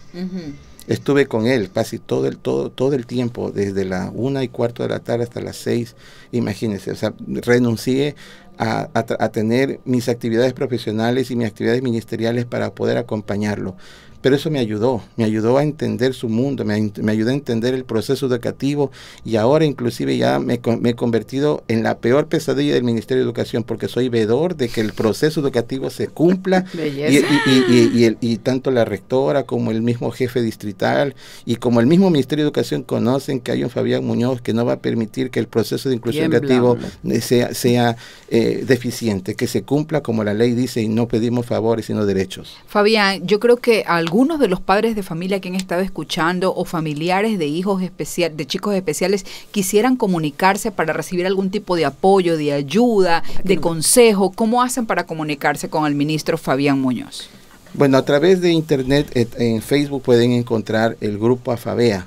Estuve con él casi todo el, todo, todo el tiempo, desde la una y cuarto de la tarde hasta las seis. Imagínense, o sea, renuncié a tener mis actividades profesionales y mis actividades ministeriales para poder acompañarlo pero eso me ayudó, me ayudó a entender su mundo, me, me ayudó a entender el proceso educativo y ahora inclusive ya me, me, he convertido en la peor pesadilla del Ministerio de Educación porque soy vedor de que el proceso educativo se cumpla y, y, y, tanto la rectora como el mismo jefe distrital y como el mismo Ministerio de Educación conocen que hay un Fabián Muñoz que no va a permitir que el proceso de inclusión educativa educativo eh, sea, sea eh, deficiente, que se cumpla como la ley dice y no pedimos favores sino derechos. Fabián, yo creo que al algunos de los padres de familia que han estado escuchando o familiares de hijos especial, de chicos especiales quisieran comunicarse para recibir algún tipo de apoyo, de ayuda, de consejo, ¿cómo hacen para comunicarse con el ministro Fabián Muñoz? Bueno, a través de internet, eh, en Facebook pueden encontrar el grupo AFABEA.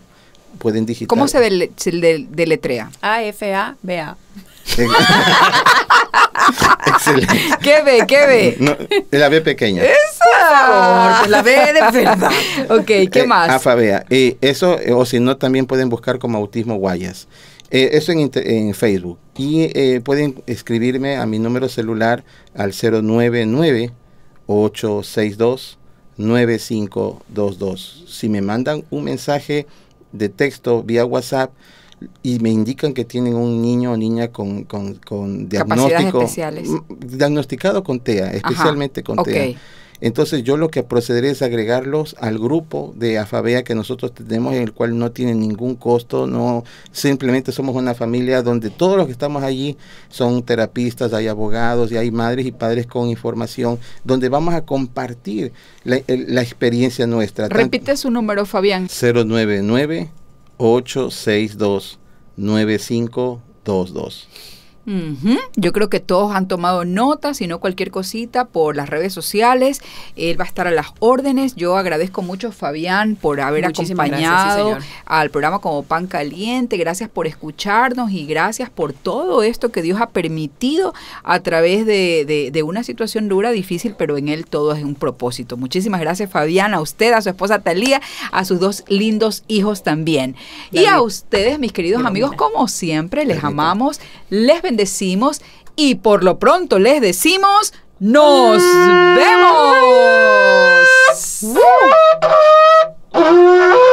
Pueden digitar. ¿Cómo se, deletrea? A-F-A-B-A. a f a b a Excelente. ¿Qué ve? ¿Qué ve? la ve pequeña. ¡Esa! la ve de verdad. ok, ¿qué eh, más? Afabea. Eh, eso, o si no, también pueden buscar como Autismo Guayas. Eh, eso en, en, Facebook. Y eh, pueden escribirme a mi número celular al 099 862 9522. Si me mandan un mensaje de texto vía WhatsApp, y me indican que tienen un niño o niña con, con, con diagnóstico especiales. diagnosticado con TEA, especialmente con TEA. Entonces yo lo que procederé es agregarlos al grupo de AFABEA que nosotros tenemos, en el cual no tiene ningún costo, no simplemente somos una familia donde todos los que estamos allí son terapistas, hay abogados y hay madres y padres con información, donde vamos a compartir la, la experiencia nuestra. Repite su número, Fabián. 099 dos dos yo creo que todos han tomado nota, si no cualquier cosita, por las redes sociales. Él va a estar a las órdenes. Yo agradezco mucho, Fabián, por haber acompañado al programa como Pan Caliente. Gracias por escucharnos y gracias por todo esto que Dios ha permitido a través de, una situación dura, difícil, pero en él todo es un propósito. Muchísimas gracias, Fabián, a usted, a su esposa Talía, a sus dos lindos hijos también. Y a ustedes, mis queridos amigos, como siempre, les amamos. Les bendecimos decimos y por lo pronto les decimos, nos vemos.